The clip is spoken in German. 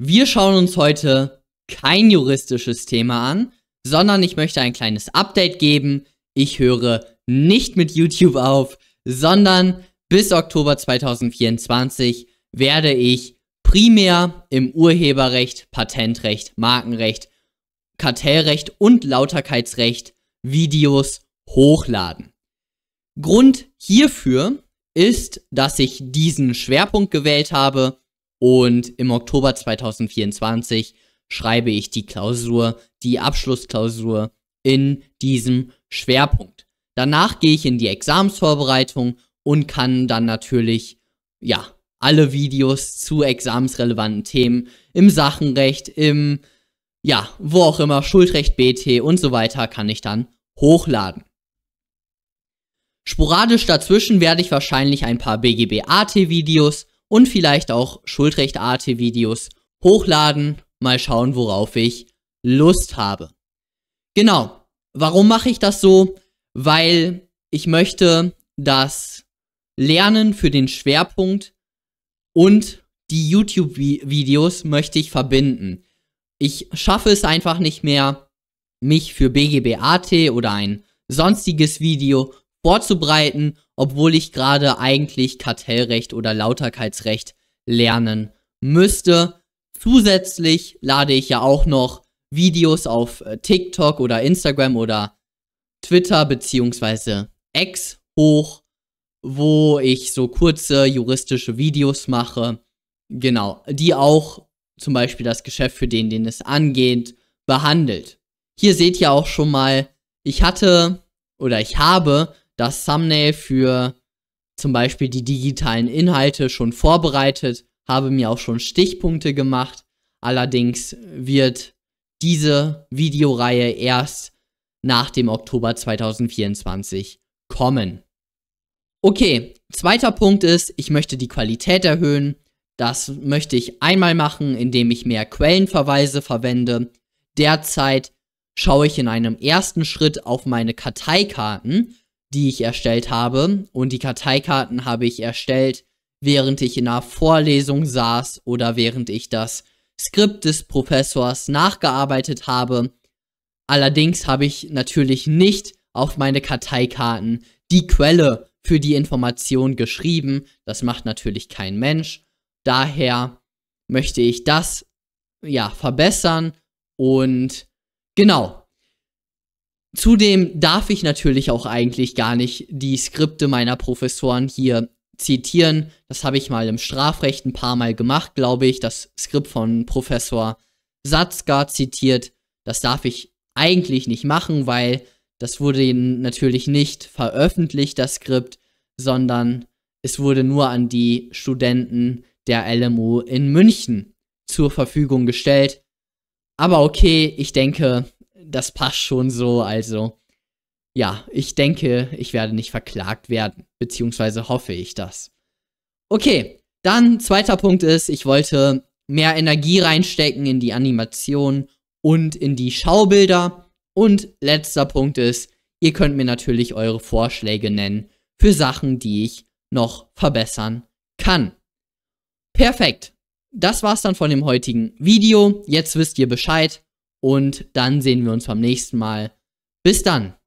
Wir schauen uns heute kein juristisches Thema an, sondern ich möchte ein kleines Update geben. Ich höre nicht mit YouTube auf, sondern bis Oktober 2024 werde ich primär im Urheberrecht, Patentrecht, Markenrecht, Kartellrecht und Lauterkeitsrecht Videos hochladen. Grund hierfür ist, dass ich diesen Schwerpunkt gewählt habe und im Oktober 2024 schreibe ich die Klausur, die Abschlussklausur in diesem Schwerpunkt. Danach gehe ich in die Examsvorbereitung und kann dann natürlich, ja, alle Videos zu examensrelevanten Themen im Sachenrecht, im, ja, wo auch immer, Schuldrecht, BT und so weiter kann ich dann hochladen. Sporadisch dazwischen werde ich wahrscheinlich ein paar bgbat at videos und vielleicht auch Schuldrecht-Arte-Videos hochladen. Mal schauen, worauf ich Lust habe. Genau. Warum mache ich das so? Weil ich möchte das Lernen für den Schwerpunkt und die YouTube-Videos möchte ich verbinden. Ich schaffe es einfach nicht mehr, mich für BGB AT oder ein sonstiges Video vorzubereiten, obwohl ich gerade eigentlich Kartellrecht oder Lauterkeitsrecht lernen müsste. Zusätzlich lade ich ja auch noch Videos auf äh, TikTok oder Instagram oder Twitter bzw. X hoch, wo ich so kurze juristische Videos mache. Genau, die auch zum Beispiel das Geschäft für den, den es angeht, behandelt. Hier seht ihr auch schon mal, ich hatte oder ich habe das Thumbnail für zum Beispiel die digitalen Inhalte schon vorbereitet, habe mir auch schon Stichpunkte gemacht. Allerdings wird diese Videoreihe erst nach dem Oktober 2024 kommen. Okay, zweiter Punkt ist, ich möchte die Qualität erhöhen. Das möchte ich einmal machen, indem ich mehr Quellenverweise verwende. Derzeit schaue ich in einem ersten Schritt auf meine Karteikarten, die ich erstellt habe. Und die Karteikarten habe ich erstellt, während ich in einer Vorlesung saß oder während ich das Skript des Professors nachgearbeitet habe. Allerdings habe ich natürlich nicht auf meine Karteikarten die Quelle für die Information geschrieben. Das macht natürlich kein Mensch. Daher möchte ich das ja verbessern und genau, Zudem darf ich natürlich auch eigentlich gar nicht die Skripte meiner Professoren hier zitieren. Das habe ich mal im Strafrecht ein paar Mal gemacht, glaube ich. Das Skript von Professor Satzka zitiert. Das darf ich eigentlich nicht machen, weil das wurde natürlich nicht veröffentlicht, das Skript, sondern es wurde nur an die Studenten der LMU in München zur Verfügung gestellt. Aber okay, ich denke, das passt schon so. Also, ja, ich denke, ich werde nicht verklagt werden. Beziehungsweise hoffe ich das. Okay, dann zweiter Punkt ist, ich wollte mehr Energie reinstecken in die Animation und in die Schaubilder. Und letzter Punkt ist, ihr könnt mir natürlich eure Vorschläge nennen für Sachen, die ich noch verbessern kann. Perfekt. Das war's dann von dem heutigen Video. Jetzt wisst ihr Bescheid. Und dann sehen wir uns beim nächsten Mal. Bis dann.